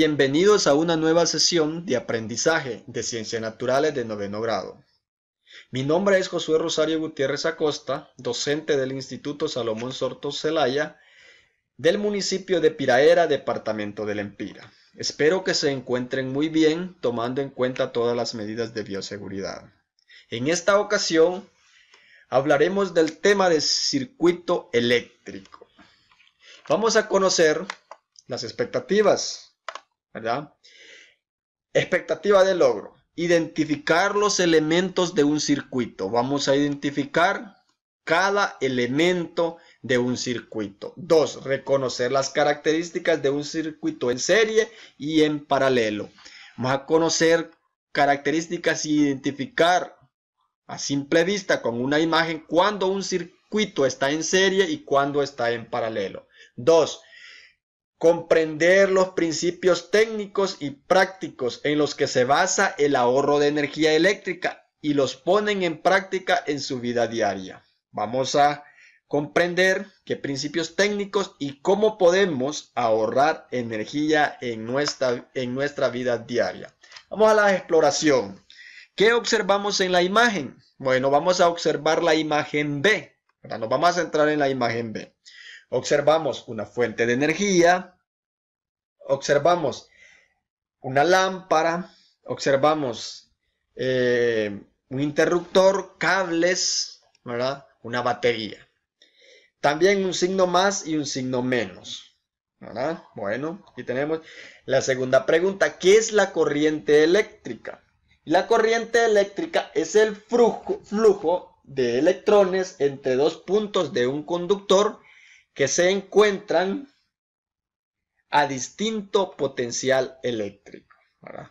Bienvenidos a una nueva sesión de aprendizaje de Ciencias Naturales de noveno grado. Mi nombre es Josué Rosario Gutiérrez Acosta, docente del Instituto Salomón Sorto Celaya del municipio de Piraera, departamento del Empira. Espero que se encuentren muy bien tomando en cuenta todas las medidas de bioseguridad. En esta ocasión hablaremos del tema de circuito eléctrico. Vamos a conocer las expectativas ¿verdad? Expectativa de logro. Identificar los elementos de un circuito. Vamos a identificar cada elemento de un circuito. Dos, reconocer las características de un circuito en serie y en paralelo. Vamos a conocer características y identificar a simple vista con una imagen cuando un circuito está en serie y cuando está en paralelo. Dos, comprender los principios técnicos y prácticos en los que se basa el ahorro de energía eléctrica y los ponen en práctica en su vida diaria. Vamos a comprender qué principios técnicos y cómo podemos ahorrar energía en nuestra, en nuestra vida diaria. Vamos a la exploración. ¿Qué observamos en la imagen? Bueno, vamos a observar la imagen B. Nos vamos a centrar en la imagen B. Observamos una fuente de energía, observamos una lámpara, observamos eh, un interruptor, cables, ¿verdad? Una batería. También un signo más y un signo menos. ¿verdad? Bueno, aquí tenemos la segunda pregunta. ¿Qué es la corriente eléctrica? La corriente eléctrica es el flujo de electrones entre dos puntos de un conductor que se encuentran a distinto potencial eléctrico.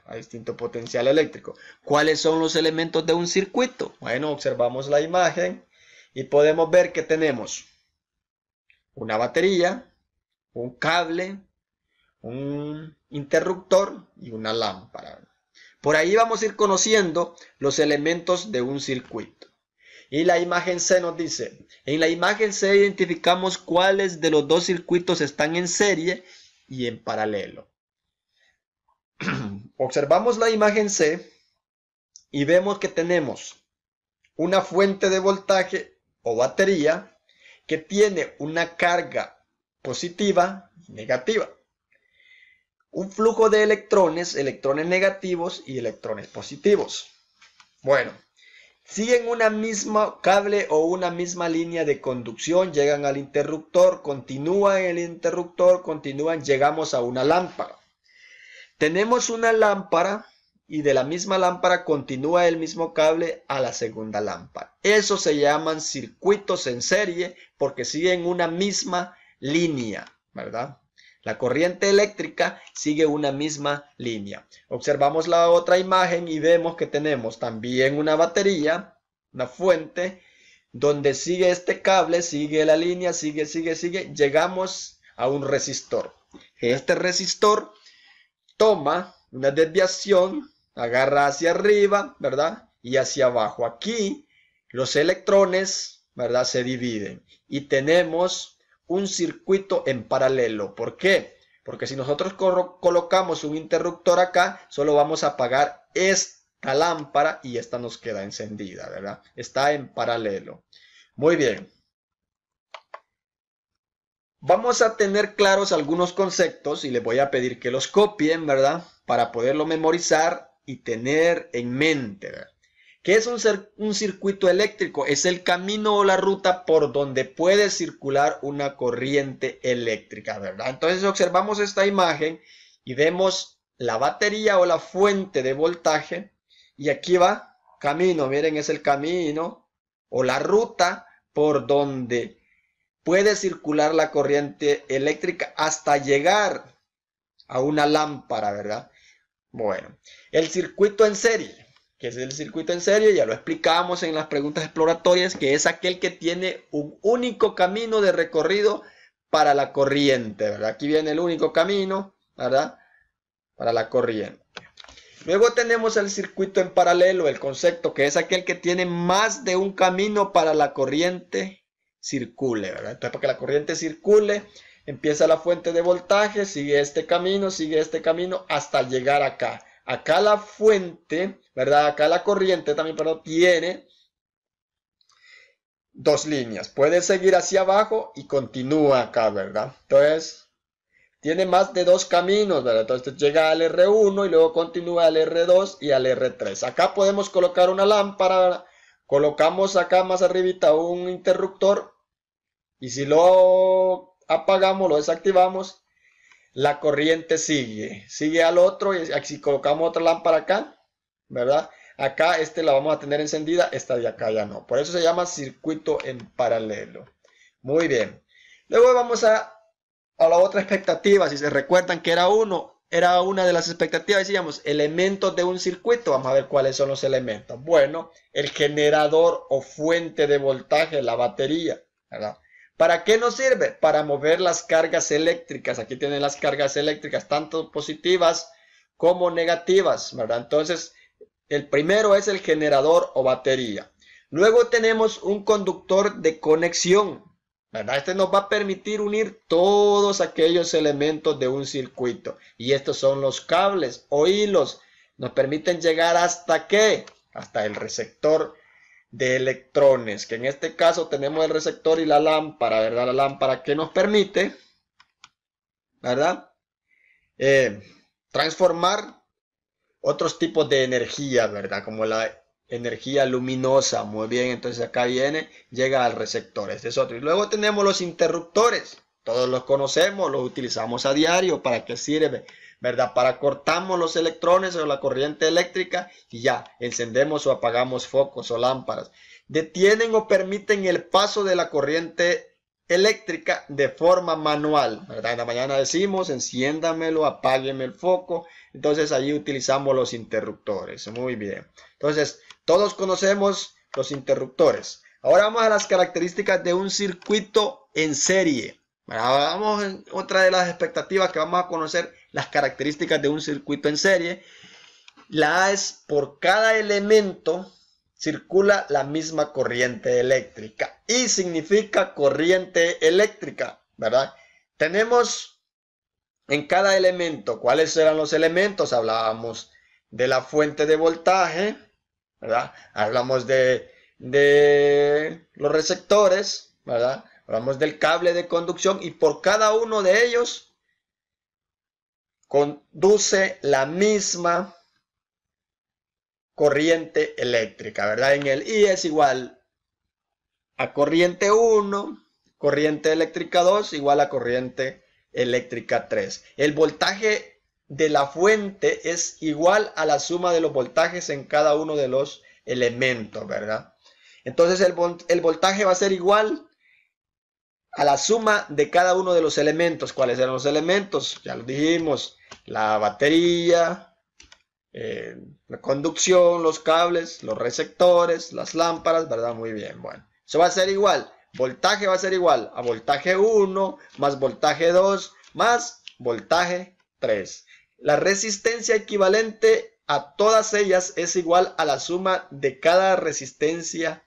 A distinto potencial eléctrico. ¿Cuáles son los elementos de un circuito? Bueno, observamos la imagen y podemos ver que tenemos una batería, un cable, un interruptor y una lámpara. Por ahí vamos a ir conociendo los elementos de un circuito. Y la imagen C nos dice, en la imagen C identificamos cuáles de los dos circuitos están en serie y en paralelo. Observamos la imagen C y vemos que tenemos una fuente de voltaje o batería que tiene una carga positiva y negativa. Un flujo de electrones, electrones negativos y electrones positivos. Bueno, Siguen una misma cable o una misma línea de conducción, llegan al interruptor, continúan el interruptor, continúan, llegamos a una lámpara. Tenemos una lámpara y de la misma lámpara continúa el mismo cable a la segunda lámpara. Eso se llaman circuitos en serie porque siguen una misma línea, ¿verdad? La corriente eléctrica sigue una misma línea. Observamos la otra imagen y vemos que tenemos también una batería, una fuente, donde sigue este cable, sigue la línea, sigue, sigue, sigue, llegamos a un resistor. Este resistor toma una desviación, agarra hacia arriba, ¿verdad? Y hacia abajo. Aquí los electrones, ¿verdad? Se dividen y tenemos un circuito en paralelo. ¿Por qué? Porque si nosotros colocamos un interruptor acá, solo vamos a apagar esta lámpara y esta nos queda encendida, ¿verdad? Está en paralelo. Muy bien. Vamos a tener claros algunos conceptos y les voy a pedir que los copien, ¿verdad? Para poderlo memorizar y tener en mente, ¿verdad? ¿Qué es un, un circuito eléctrico? Es el camino o la ruta por donde puede circular una corriente eléctrica, ¿verdad? Entonces observamos esta imagen y vemos la batería o la fuente de voltaje y aquí va camino, miren, es el camino o la ruta por donde puede circular la corriente eléctrica hasta llegar a una lámpara, ¿verdad? Bueno, el circuito en serie que es el circuito en serie, ya lo explicamos en las preguntas exploratorias, que es aquel que tiene un único camino de recorrido para la corriente, ¿verdad? Aquí viene el único camino, ¿verdad? Para la corriente. Luego tenemos el circuito en paralelo, el concepto, que es aquel que tiene más de un camino para la corriente circule, ¿verdad? Entonces, para que la corriente circule, empieza la fuente de voltaje, sigue este camino, sigue este camino, hasta llegar acá. Acá la fuente, ¿verdad? Acá la corriente también, pero tiene dos líneas. Puede seguir hacia abajo y continúa acá, ¿verdad? Entonces, tiene más de dos caminos, ¿verdad? Entonces este llega al R1 y luego continúa al R2 y al R3. Acá podemos colocar una lámpara, colocamos acá más arribita un interruptor y si lo apagamos, lo desactivamos, la corriente sigue, sigue al otro y si colocamos otra lámpara acá, ¿verdad? Acá este la vamos a tener encendida, esta de acá ya no. Por eso se llama circuito en paralelo. Muy bien. Luego vamos a, a la otra expectativa. Si se recuerdan que era uno, era una de las expectativas. Decíamos elementos de un circuito. Vamos a ver cuáles son los elementos. Bueno, el generador o fuente de voltaje, la batería. ¿verdad? ¿Para qué nos sirve? Para mover las cargas eléctricas. Aquí tienen las cargas eléctricas, tanto positivas como negativas, ¿verdad? Entonces, el primero es el generador o batería. Luego tenemos un conductor de conexión, ¿verdad? Este nos va a permitir unir todos aquellos elementos de un circuito. Y estos son los cables o hilos. Nos permiten llegar hasta qué? Hasta el receptor de electrones, que en este caso tenemos el receptor y la lámpara, ¿verdad? La lámpara que nos permite, ¿verdad? Eh, transformar otros tipos de energía, ¿verdad? Como la energía luminosa, muy bien, entonces acá viene, llega al receptor, este es otro. Y luego tenemos los interruptores, todos los conocemos, los utilizamos a diario, ¿para qué sirve? ¿verdad? Para cortamos los electrones o la corriente eléctrica y ya, encendemos o apagamos focos o lámparas. Detienen o permiten el paso de la corriente eléctrica de forma manual, ¿verdad? En la mañana decimos, enciéndamelo, apágueme el foco. Entonces, allí utilizamos los interruptores. Muy bien. Entonces, todos conocemos los interruptores. Ahora vamos a las características de un circuito en serie. Vamos en otra de las expectativas que vamos a conocer las características de un circuito en serie. La A es por cada elemento circula la misma corriente eléctrica y significa corriente eléctrica, ¿verdad? Tenemos en cada elemento, ¿cuáles eran los elementos? Hablábamos de la fuente de voltaje, ¿verdad? Hablamos de, de los receptores, ¿verdad? Hablamos del cable de conducción y por cada uno de ellos conduce la misma corriente eléctrica, ¿verdad? En el I es igual a corriente 1, corriente eléctrica 2 igual a corriente eléctrica 3. El voltaje de la fuente es igual a la suma de los voltajes en cada uno de los elementos, ¿verdad? Entonces el, el voltaje va a ser igual a la suma de cada uno de los elementos. ¿Cuáles eran los elementos? Ya lo dijimos, la batería, eh, la conducción, los cables, los receptores, las lámparas, ¿verdad? Muy bien, bueno. Eso va a ser igual, voltaje va a ser igual a voltaje 1 más voltaje 2 más voltaje 3. La resistencia equivalente a todas ellas es igual a la suma de cada resistencia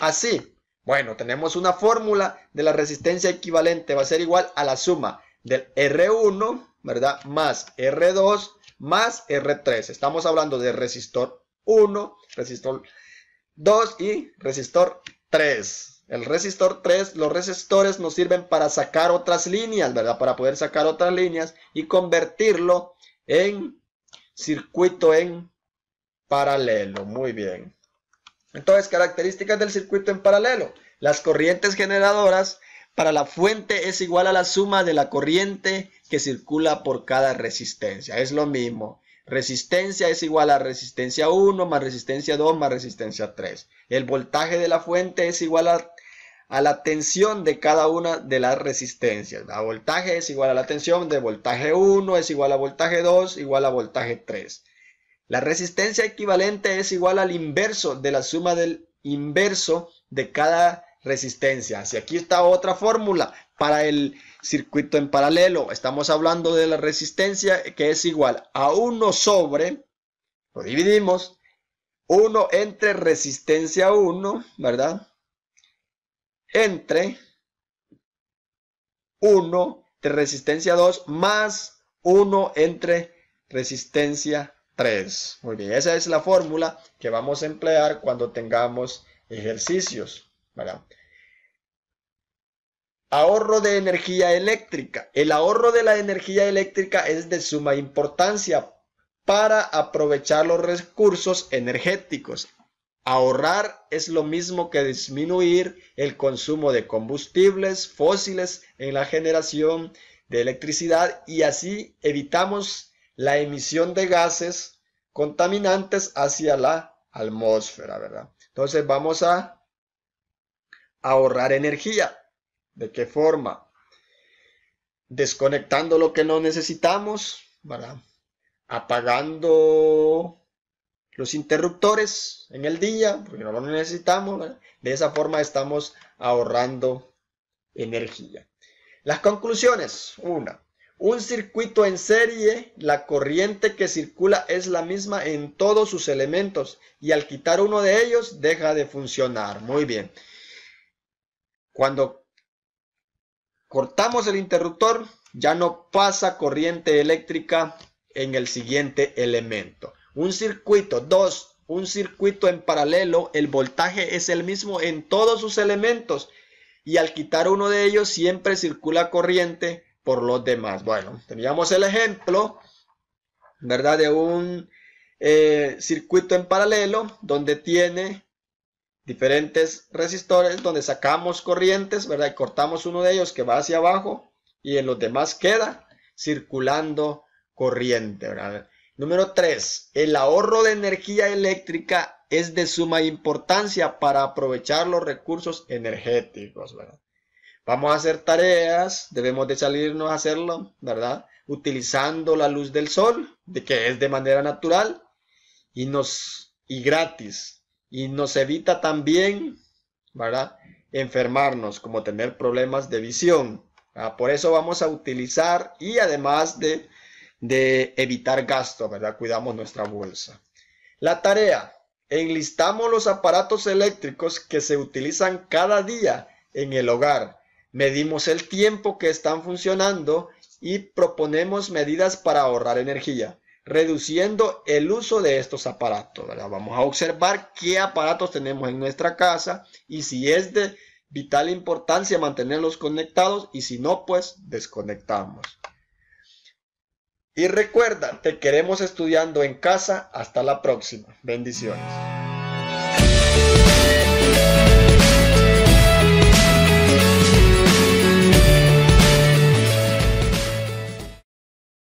así. Bueno, tenemos una fórmula de la resistencia equivalente. Va a ser igual a la suma del R1, ¿verdad? Más R2 más R3. Estamos hablando de resistor 1, resistor 2 y resistor 3. El resistor 3, los resistores nos sirven para sacar otras líneas, ¿verdad? Para poder sacar otras líneas y convertirlo en circuito en paralelo. Muy bien. Entonces, características del circuito en paralelo. Las corrientes generadoras para la fuente es igual a la suma de la corriente que circula por cada resistencia. Es lo mismo. Resistencia es igual a resistencia 1 más resistencia 2 más resistencia 3. El voltaje de la fuente es igual a, la tensión de cada una de las resistencias. La voltaje es igual a la tensión de voltaje 1 es igual a voltaje 2 igual a voltaje 3. La resistencia equivalente es igual al inverso de la suma del inverso de cada resistencia. Así aquí está otra fórmula para el circuito en paralelo. Estamos hablando de la resistencia que es igual a 1 sobre, lo dividimos, 1 entre resistencia 1, ¿verdad? Entre 1 de resistencia 2 más 1 entre resistencia 3. Muy bien, esa es la fórmula que vamos a emplear cuando tengamos ejercicios. Ahorro de energía eléctrica. El ahorro de la energía eléctrica es de suma importancia para aprovechar los recursos energéticos. Ahorrar es lo mismo que disminuir el consumo de combustibles fósiles en la generación de electricidad y así evitamos la emisión de gases contaminantes hacia la atmósfera, ¿verdad? Entonces vamos a ahorrar energía. ¿De qué forma? Desconectando lo que no necesitamos, ¿verdad? Apagando los interruptores en el día, porque no lo necesitamos. De esa forma estamos ahorrando energía. Las conclusiones. Una, un circuito en serie, la corriente que circula es la misma en todos sus elementos y al quitar uno de ellos deja de funcionar. Muy bien. Cuando cortamos el interruptor ya no pasa corriente eléctrica en el siguiente elemento. Un circuito, dos, un circuito en paralelo, el voltaje es el mismo en todos sus elementos y al quitar uno de ellos siempre circula corriente por los demás. Bueno, teníamos el ejemplo, ¿verdad? De un eh, circuito en paralelo donde tiene diferentes resistores donde sacamos corrientes, ¿verdad? Y cortamos uno de ellos que va hacia abajo y en los demás queda circulando corriente, ¿verdad? Número 3. El ahorro de energía eléctrica es de suma importancia para aprovechar los recursos energéticos, ¿verdad? Vamos a hacer tareas, debemos de salirnos a hacerlo, ¿verdad? Utilizando la luz del sol, de que es de manera natural y nos y gratis y nos evita también, ¿verdad? enfermarnos, como tener problemas de visión. Ah, por eso vamos a utilizar y además de, de evitar gasto, ¿verdad? Cuidamos nuestra bolsa. La tarea, enlistamos los aparatos eléctricos que se utilizan cada día en el hogar medimos el tiempo que están funcionando y proponemos medidas para ahorrar energía, reduciendo el uso de estos aparatos. Vamos a observar qué aparatos tenemos en nuestra casa y si es de vital importancia mantenerlos conectados y si no, pues desconectamos. Y recuerda, te queremos estudiando en casa. Hasta la próxima. Bendiciones.